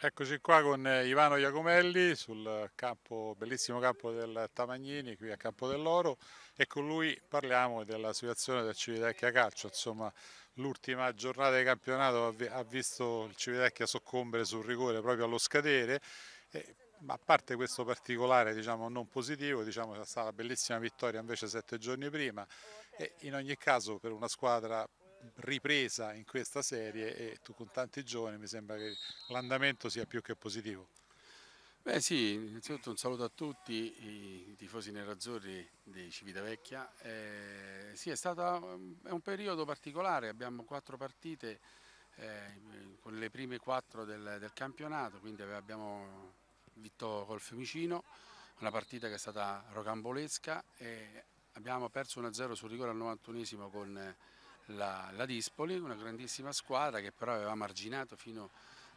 Eccoci qua con eh, Ivano Iacomelli sul campo, bellissimo campo del Tamagnini, qui a Campo dell'Oro e con lui parliamo della situazione del Civitavecchia Calcio, insomma l'ultima giornata di campionato ha visto il Civitavecchia soccombere sul rigore proprio allo scadere e, ma a parte questo particolare diciamo, non positivo, diciamo che è stata una bellissima vittoria invece sette giorni prima e in ogni caso per una squadra ripresa in questa serie e tu con tanti giovani mi sembra che l'andamento sia più che positivo. Beh sì, innanzitutto un saluto a tutti i tifosi nerazzurri di Civitavecchia. Eh, sì, è stato è un periodo particolare, abbiamo quattro partite eh, con le prime quattro del, del campionato, quindi abbiamo vinto col Fiumicino, una partita che è stata rocambolesca e abbiamo perso 1-0 sul rigore al 91esimo con la, la Dispoli, una grandissima squadra che però aveva marginato fino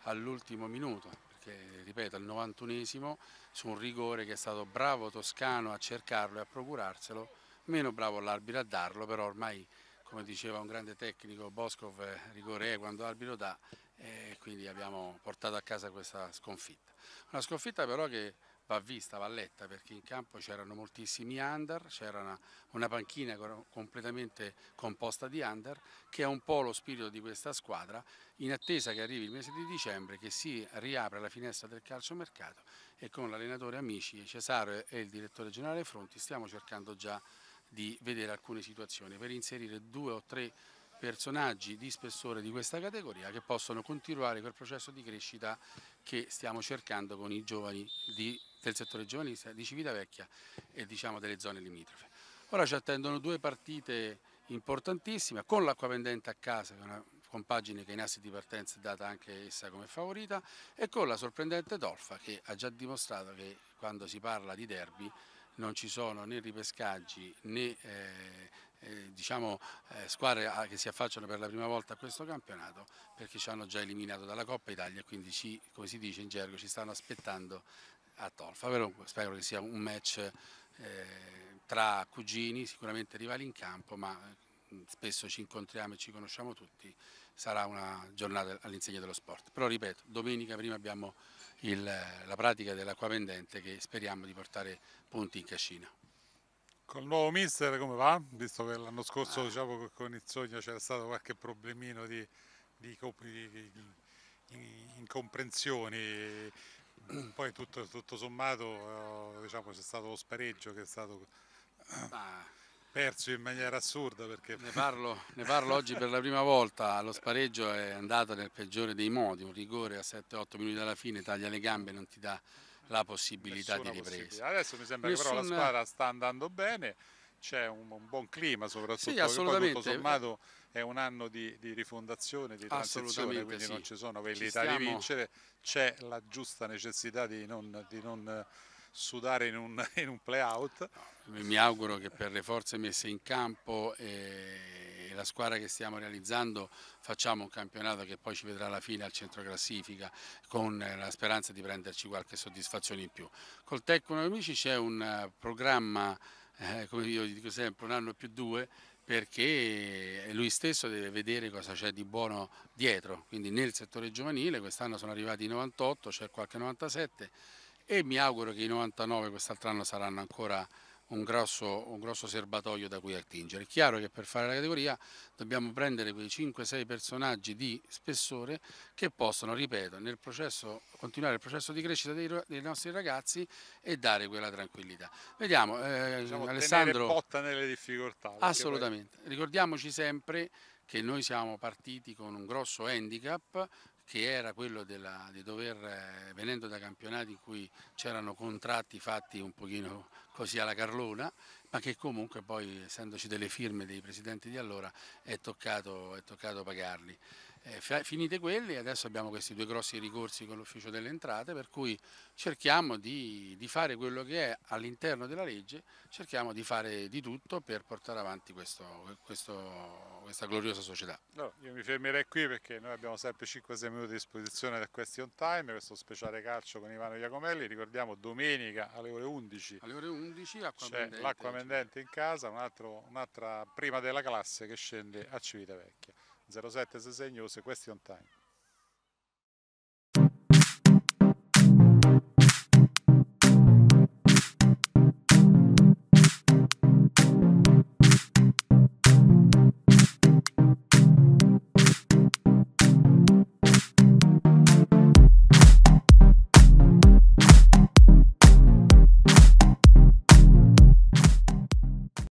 all'ultimo minuto, perché ripeto al 91esimo su un rigore che è stato bravo Toscano a cercarlo e a procurarselo, meno bravo l'arbitro a darlo, però ormai come diceva un grande tecnico Boscov, eh, rigore è quando l'arbitro dà e quindi abbiamo portato a casa questa sconfitta. Una sconfitta però che va vista, va letta, perché in campo c'erano moltissimi under, c'era una, una, panchina completamente composta di under, che è un po' lo spirito di questa squadra, in attesa che arrivi il mese di dicembre, che si riapre la finestra del calciomercato e con l'allenatore Amici, Cesaro e il direttore generale Fronti stiamo cercando già di vedere alcune situazioni per inserire due o tre personaggi di spessore di questa categoria che possono continuare quel processo di crescita che stiamo cercando con i giovani di, del settore giovanile di Civitavecchia e diciamo delle zone limitrofe. Ora ci attendono due partite importantissime con l'acqua pendente a casa che è una compagine che in assi di partenza è data anche essa come favorita e con la sorprendente Dolfa che ha già dimostrato che quando si parla di derby non ci sono né ripescaggi né eh, eh, diciamo, eh, squadre ah, che si affacciano per la prima volta a questo campionato perché ci hanno già eliminato dalla Coppa Italia e quindi ci, come si dice in gergo ci stanno aspettando a Tolfa, però spero che sia un match eh, tra cugini, sicuramente rivali in campo ma mm, spesso ci incontriamo e ci conosciamo tutti, sarà una giornata all'insegna dello sport. Però ripeto, domenica prima abbiamo il, la pratica dell'acqua pendente che speriamo di portare punti in cascina. Col nuovo mister come va? Visto che l'anno scorso ah. diciamo, con il sogno c'era stato qualche problemino di, di, di, di incomprensioni, poi tutto, tutto sommato eh, diciamo, c'è stato lo spareggio che è stato perso in maniera assurda. Perché... Ne, parlo, ne parlo oggi per la prima volta, lo spareggio è andato nel peggiore dei modi, un rigore a 7-8 minuti dalla fine, taglia le gambe, non ti dà la possibilità di ripresa. Adesso mi sembra Nessuna... che però la squadra sta andando bene, c'è un, un buon clima soprattutto, sì, assolutamente. tutto sommato è un anno di, di rifondazione, di transizione, quindi sì. non ci sono velleità stiamo... di vincere, c'è la giusta necessità di non, di non sudare in un, in un play-out. Mi auguro che per le forze messe in campo... Eh la squadra che stiamo realizzando facciamo un campionato che poi ci vedrà alla fine al centro classifica con eh, la speranza di prenderci qualche soddisfazione in più. Col Tecno Amici c'è un eh, programma, eh, come io dico sempre, un anno più due perché eh, lui stesso deve vedere cosa c'è di buono dietro, quindi nel settore giovanile quest'anno sono arrivati i 98, c'è qualche 97 e mi auguro che i 99 quest'altro anno saranno ancora un grosso, un grosso, serbatoio da cui attingere. È chiaro che per fare la categoria dobbiamo prendere quei 5-6 personaggi di spessore che possono, ripeto, nel processo, continuare il processo di crescita dei, dei nostri ragazzi e dare quella tranquillità. Vediamo, eh, diciamo, Alessandro... botta nelle difficoltà. Assolutamente. Poi... Ricordiamoci sempre che noi siamo partiti con un grosso handicap che era quello della, di dover, eh, venendo da campionati in cui c'erano contratti fatti un pochino così alla Carlona, ma che comunque poi, essendoci delle firme dei presidenti di allora, è toccato, è toccato pagarli. Eh, finite quelli, adesso abbiamo questi due grossi ricorsi con l'ufficio delle entrate, per cui cerchiamo di, di fare quello che è all'interno della legge, cerchiamo di fare di tutto per portare avanti questo, questo, questa gloriosa società. No, io mi fermerei qui perché noi abbiamo sempre 5-6 minuti a disposizione da Question Time, questo speciale calcio con Ivano Iacomelli, ricordiamo domenica alle ore 11. Alle ore 11 l'acqua mendente. L'acqua mendente in casa, un'altra prima della classe che scende a Civitavecchia. 07 Sesegno, question time.